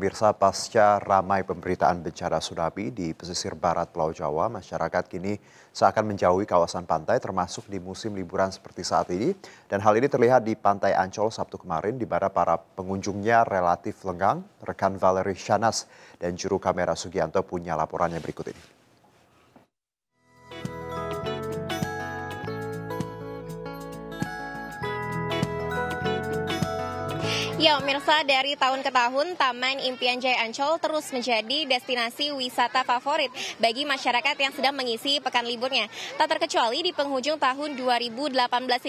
Mirsa pasca ramai pemberitaan bencana tsunami di pesisir barat Pulau Jawa, masyarakat kini seakan menjauhi kawasan pantai termasuk di musim liburan seperti saat ini. Dan hal ini terlihat di Pantai Ancol Sabtu kemarin di mana para pengunjungnya relatif lengang. Rekan Valerie Shanas dan juru kamera Sugianto punya laporannya berikut ini. Ya, Mirsa, dari tahun ke tahun, Taman Impian Jaya Ancol terus menjadi destinasi wisata favorit bagi masyarakat yang sedang mengisi pekan liburnya. Tak terkecuali di penghujung tahun 2018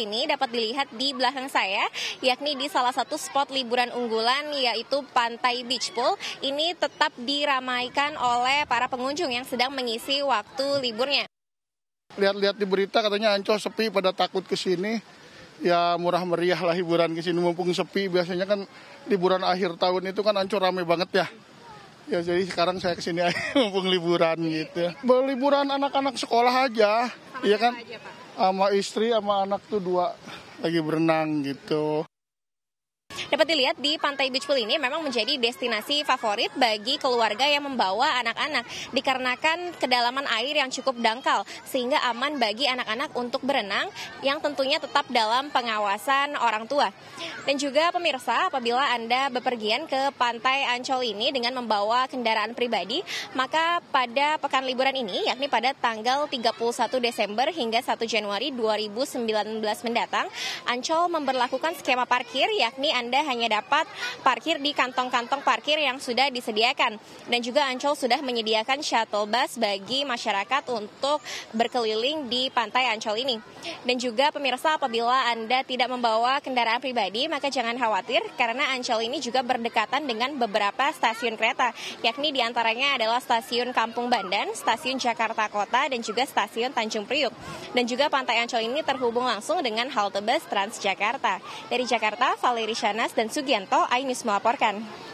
ini dapat dilihat di belakang saya, yakni di salah satu spot liburan unggulan yaitu Pantai Beach Pool. Ini tetap diramaikan oleh para pengunjung yang sedang mengisi waktu liburnya. Lihat-lihat di berita katanya Ancol sepi pada takut ke sini ya murah meriah lah hiburan ke sini mumpung sepi biasanya kan liburan akhir tahun itu kan ancur rame banget ya ya jadi sekarang saya kesini aja mumpung liburan gitu berliburan anak-anak sekolah aja iya kan aja, sama istri sama anak tuh dua lagi berenang gitu Dapat dilihat di Pantai Beach Pool ini memang menjadi destinasi favorit bagi keluarga yang membawa anak-anak dikarenakan kedalaman air yang cukup dangkal sehingga aman bagi anak-anak untuk berenang yang tentunya tetap dalam pengawasan orang tua. Dan juga pemirsa apabila Anda bepergian ke Pantai Ancol ini dengan membawa kendaraan pribadi, maka pada pekan liburan ini yakni pada tanggal 31 Desember hingga 1 Januari 2019 mendatang, Ancol memperlakukan skema parkir yakni Anda hanya dapat parkir di kantong-kantong parkir yang sudah disediakan. Dan juga Ancol sudah menyediakan shuttle bus bagi masyarakat untuk berkeliling di pantai Ancol ini. Dan juga pemirsa apabila Anda tidak membawa kendaraan pribadi maka jangan khawatir karena Ancol ini juga berdekatan dengan beberapa stasiun kereta yakni diantaranya adalah stasiun Kampung Bandan, stasiun Jakarta Kota dan juga stasiun Tanjung Priuk. Dan juga Pantai Ancol ini terhubung langsung dengan halte bus Transjakarta. Dari Jakarta, Valeri Shanas, dan Sugianto, Ainis melaporkan.